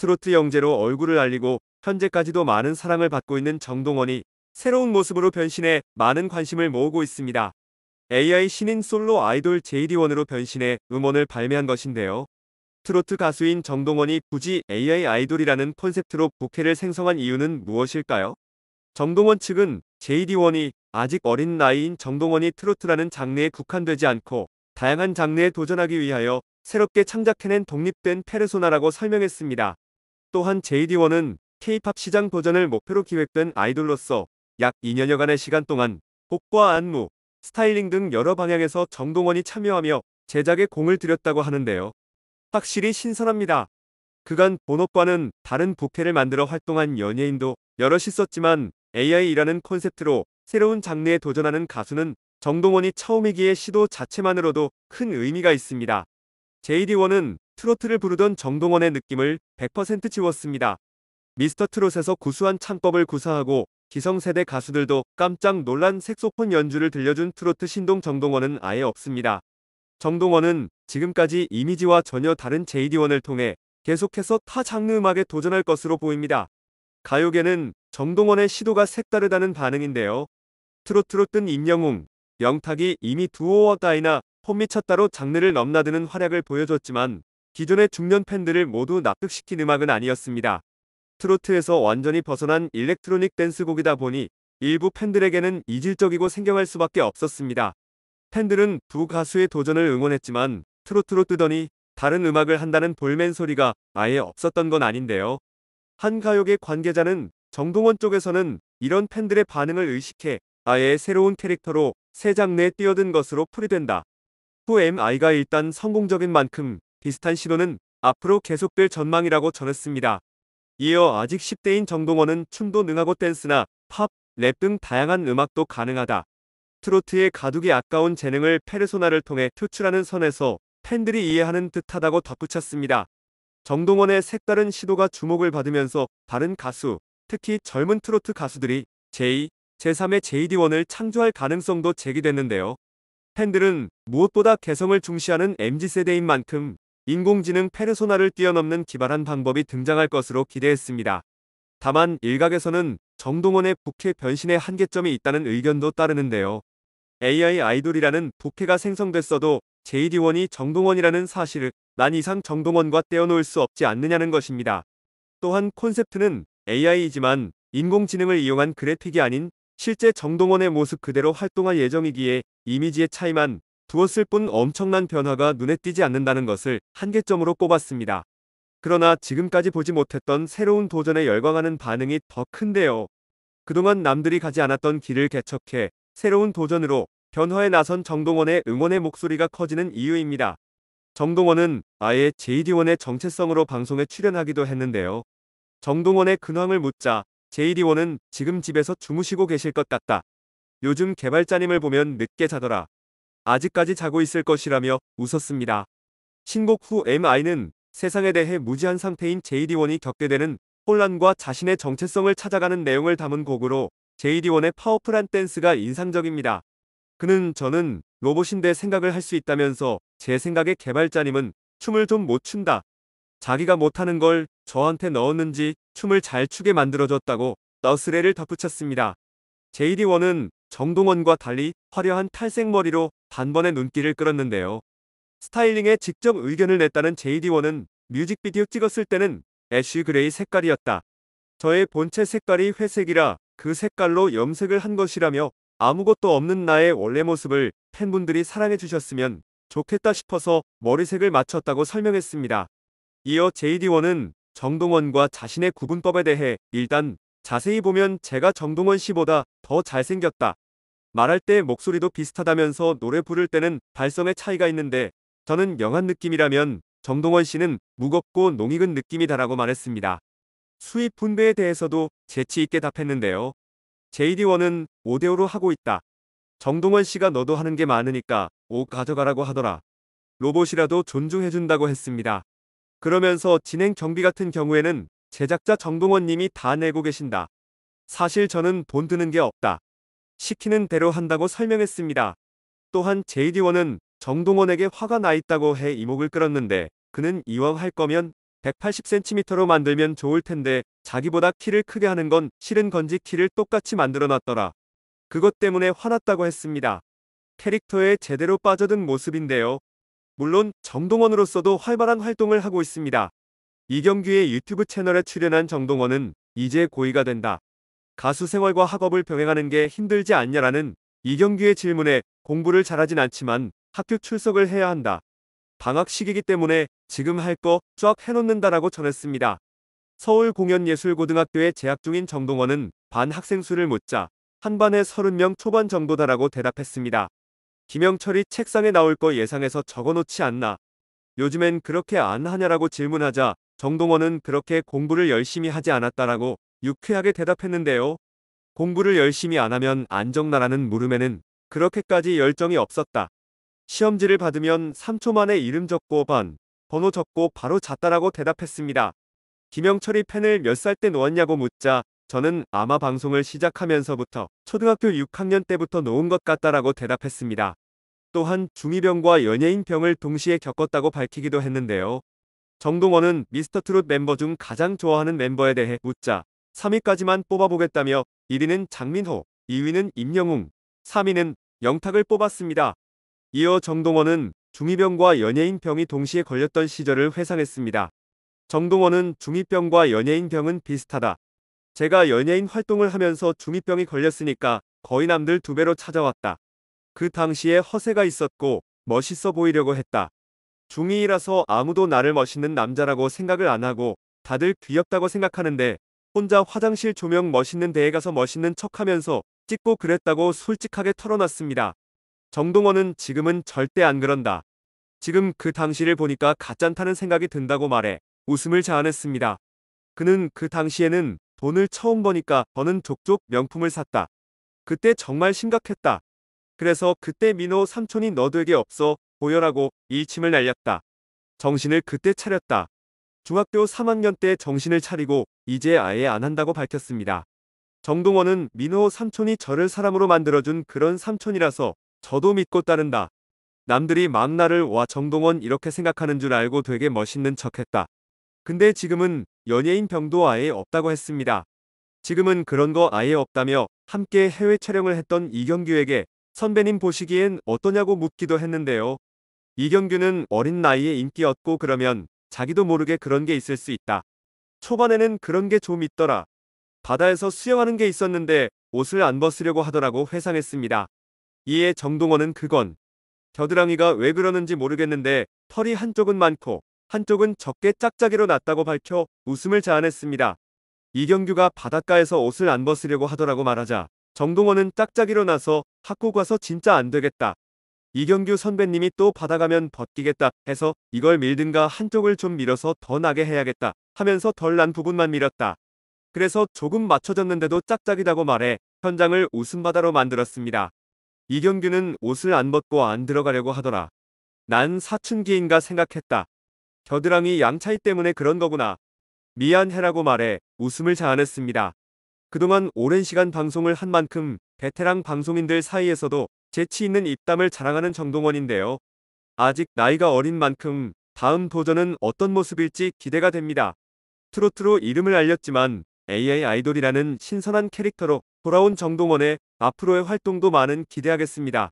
트로트 영재로 얼굴을 알리고 현재까지도 많은 사랑을 받고 있는 정동원이 새로운 모습으로 변신해 많은 관심을 모으고 있습니다. AI 신인 솔로 아이돌 JD1으로 변신해 음원을 발매한 것인데요. 트로트 가수인 정동원이 굳이 AI 아이돌이라는 콘셉트로 부캐를 생성한 이유는 무엇일까요? 정동원 측은 JD1이 아직 어린 나이인 정동원이 트로트라는 장르에 국한되지 않고 다양한 장르에 도전하기 위하여 새롭게 창작해낸 독립된 페르소나라고 설명했습니다. 또한 JD1은 K-팝 시장 도전을 목표로 기획된 아이돌로서 약 2년여간의 시간 동안 복과 안무, 스타일링 등 여러 방향에서 정동원이 참여하며 제작에 공을 들였다고 하는데요. 확실히 신선합니다. 그간 본업과는 다른 부캐를 만들어 활동한 연예인도 여럿 있었지만 AI라는 콘셉트로 새로운 장르에 도전하는 가수는 정동원이 처음이기에 시도 자체만으로도 큰 의미가 있습니다. JD1은 트로트를 부르던 정동원의 느낌을 100% 지웠습니다. 미스터 트롯에서 구수한 창법을 구사하고 기성세대 가수들도 깜짝 놀란 색소폰 연주를 들려준 트로트 신동 정동원은 아예 없습니다. 정동원은 지금까지 이미지와 전혀 다른 JD1을 통해 계속해서 타 장르 음악에 도전할 것으로 보입니다. 가요계는 정동원의 시도가 색다르다는 반응인데요. 트로트로 뜬 임영웅, 영탁이 이미 두오어 따이나 폼미쳤다로 장르를 넘나드는 활약을 보여줬지만 기존의 중년 팬들을 모두 납득시킨 음악은 아니었습니다. 트로트에서 완전히 벗어난 일렉트로닉 댄스곡이다 보니 일부 팬들에게는 이질적이고 생경할 수밖에 없었습니다. 팬들은 두 가수의 도전을 응원했지만 트로트로 뜨더니 다른 음악을 한다는 볼멘 소리가 아예 없었던 건 아닌데요. 한 가요계 관계자는 정동원 쪽에서는 이런 팬들의 반응을 의식해 아예 새로운 캐릭터로 새 장르에 뛰어든 것으로 풀이된다. 후 MI가 일단 성공적인 만큼 비슷한 시도는 앞으로 계속될 전망이라고 전했습니다. 이어 아직 10대인 정동원은 춤도 능하고 댄스나 팝, 랩 등 다양한 음악도 가능하다. 트로트의 가두기 아까운 재능을 페르소나를 통해 표출하는 선에서 팬들이 이해하는 듯하다고 덧붙였습니다. 정동원의 색다른 시도가 주목을 받으면서 다른 가수, 특히 젊은 트로트 가수들이 제2, 제3의 JD1을 창조할 가능성도 제기됐는데요. 팬들은 무엇보다 개성을 중시하는 m g 세대인 만큼 인공지능 페르소나를 뛰어넘는 기발한 방법이 등장할 것으로 기대했습니다. 다만 일각에서는 정동원의 부캐 변신의 한계점이 있다는 의견도 따르는데요. AI 아이돌이라는 부캐가 생성됐어도 j d 1이 정동원이라는 사실을 난 이상 정동원과 떼어놓을 수 없지 않느냐는 것입니다. 또한 콘셉트는 AI이지만 인공지능을 이용한 그래픽이 아닌 실제 정동원의 모습 그대로 활동할 예정이기에 이미지의 차이만 두었을 뿐 엄청난 변화가 눈에 띄지 않는다는 것을 한계점으로 꼽았습니다. 그러나 지금까지 보지 못했던 새로운 도전에 열광하는 반응이 더 큰데요. 그동안 남들이 가지 않았던 길을 개척해 새로운 도전으로 변화에 나선 정동원의 응원의 목소리가 커지는 이유입니다. 정동원은 아예 j d 1의 정체성으로 방송에 출연하기도 했는데요. 정동원의 근황을 묻자 j d 1은 지금 집에서 주무시고 계실 것 같다. 요즘 개발자님을 보면 늦게 자더라. 아직까지 자고 있을 것이라며 웃었습니다. 신곡 후 MI는 세상에 대해 무지한 상태인 JD1이 겪게 되는 혼란과 자신의 정체성을 찾아가는 내용을 담은 곡으로 JD1의 파워풀한 댄스가 인상적입니다. 그는 저는 로봇인데 생각을 할 수 있다면서 제 생각의 개발자님은 춤을 좀 못 춘다. 자기가 못하는 걸 저한테 넣었는지 춤을 잘 추게 만들어줬다고 너스레를 덧붙였습니다. JD1은 정동원과 달리 화려한 탈색머리로 단번에 눈길을 끌었는데요. 스타일링에 직접 의견을 냈다는 JD1은 뮤직비디오 찍었을 때는 애쉬 그레이 색깔이었다. 저의 본체 색깔이 회색이라 그 색깔로 염색을 한 것이라며 아무것도 없는 나의 원래 모습을 팬분들이 사랑해 주셨으면 좋겠다 싶어서 머리색을 맞췄다고 설명했습니다. 이어 JD1은 정동원과 자신의 구분법에 대해 일단 자세히 보면 제가 정동원 씨보다 더 잘생겼다. 말할 때 목소리도 비슷하다면서 노래 부를 때는 발성의 차이가 있는데 저는 명한 느낌이라면 정동원 씨는 무겁고 농익은 느낌이다라고 말했습니다. 수입 분배에 대해서도 재치 있게 답했는데요. JD1은 5대5로 하고 있다. 정동원 씨가 너도 하는 게 많으니까 옷 가져가라고 하더라. 로봇이라도 존중해준다고 했습니다. 그러면서 진행 경비 같은 경우에는 제작자 정동원 님이 다 내고 계신다. 사실 저는 돈 드는 게 없다. 시키는 대로 한다고 설명했습니다. 또한 j d 1은 정동원에게 화가 나 있다고 해 이목을 끌었는데 그는 이왕 할 거면 180cm로 만들면 좋을 텐데 자기보다 키를 크게 하는 건 싫은 건지 키를 똑같이 만들어 놨더라. 그것 때문에 화났다고 했습니다. 캐릭터에 제대로 빠져든 모습인데요. 물론 정동원으로서도 활발한 활동을 하고 있습니다. 이경규의 유튜브 채널에 출연한 정동원은 이제 고의가 된다. 가수 생활과 학업을 병행하는 게 힘들지 않냐라는 이경규의 질문에 공부를 잘하진 않지만 학교 출석을 해야 한다. 방학 시기이기 때문에 지금 할 거 쫙 해놓는다라고 전했습니다. 서울 공연예술고등학교에 재학 중인 정동원은 반 학생 수를 묻자 한 반에 30명 초반 정도다라고 대답했습니다. 김영철이 책상에 나올 거 예상해서 적어놓지 않나. 요즘엔 그렇게 안 하냐라고 질문하자 정동원은 그렇게 공부를 열심히 하지 않았다라고 유쾌하게 대답했는데요. 공부를 열심히 안 하면 안정나라는 물음에는 그렇게까지 열정이 없었다. 시험지를 받으면 3초 만에 이름 적고 반, 번호 적고 바로 잤다라고 대답했습니다. 김영철이 펜을 몇 살 때 놓았냐고 묻자 저는 아마 방송을 시작하면서부터 초등학교 6학년 때부터 놓은 것 같다라고 대답했습니다. 또한 중이병과 연예인병을 동시에 겪었다고 밝히기도 했는데요. 정동원은 미스터트롯 멤버 중 가장 좋아하는 멤버에 대해 묻자 3위까지만 뽑아보겠다며 1위는 장민호, 2위는 임영웅, 3위는 영탁을 뽑았습니다. 이어 정동원은 중이병과 연예인병이 동시에 걸렸던 시절을 회상했습니다. 정동원은 중이병과 연예인병은 비슷하다. 제가 연예인 활동을 하면서 중이병이 걸렸으니까 거의 남들 두 배로 찾아왔다. 그 당시에 허세가 있었고 멋있어 보이려고 했다. 중이라서 아무도 나를 멋있는 남자라고 생각을 안 하고 다들 귀엽다고 생각하는데 혼자 화장실 조명 멋있는 데에 가서 멋있는 척하면서 찍고 그랬다고 솔직하게 털어놨습니다. 정동원은 지금은 절대 안 그런다. 지금 그 당시를 보니까 가짠다는 생각이 든다고 말해 웃음을 자아냈습니다. 그는 그 당시에는 돈을 처음 버니까 저는 족족 명품을 샀다. 그때 정말 심각했다. 그래서 그때 민호 삼촌이 너에게 없어 보여라고 일침을 날렸다. 정신을 그때 차렸다. 중학교 3학년 때 정신을 차리고 이제 아예 안 한다고 밝혔습니다. 정동원은 민호 삼촌이 저를 사람으로 만들어준 그런 삼촌이라서 저도 믿고 따른다. 남들이 막 나를 와 정동원 이렇게 생각하는 줄 알고 되게 멋있는 척했다. 근데 지금은 연예인 병도 아예 없다고 했습니다. 지금은 그런 거 아예 없다며 함께 해외 촬영을 했던 이경규에게 선배님 보시기엔 어떠냐고 묻기도 했는데요. 이경규는 어린 나이에 인기였고 그러면 자기도 모르게 그런 게 있을 수 있다. 초반에는 그런 게 좀 있더라. 바다에서 수영하는 게 있었는데 옷을 안 벗으려고 하더라고 회상했습니다. 이에 정동원은 그건 겨드랑이가 왜 그러는지 모르겠는데 털이 한쪽은 많고 한쪽은 적게 짝짝이로 났다고 밝혀 웃음을 자아냈습니다. 이경규가 바닷가에서 옷을 안 벗으려고 하더라고 말하자 정동원은 짝짝이로 나서 학고 가서 진짜 안 되겠다. 이경규 선배님이 또 받아가면 벗기겠다 해서 이걸 밀든가 한쪽을 좀 밀어서 더 나게 해야겠다 하면서 덜 난 부분만 밀었다. 그래서 조금 맞춰졌는데도 짝짝이다고 말해 현장을 웃음바다로 만들었습니다. 이경규는 옷을 안 벗고 안 들어가려고 하더라. 난 사춘기인가 생각했다. 겨드랑이 양차이 때문에 그런 거구나. 미안해라고 말해 웃음을 자아냈습니다. 그동안 오랜 시간 방송을 한 만큼 베테랑 방송인들 사이에서도 재치 있는 입담을 자랑하는 정동원인데요. 아직 나이가 어린 만큼 다음 도전은 어떤 모습일지 기대가 됩니다. 트로트로 이름을 알렸지만 AI 아이돌이라는 신선한 캐릭터로 돌아온 정동원의 앞으로의 활동도 많은 기대하겠습니다.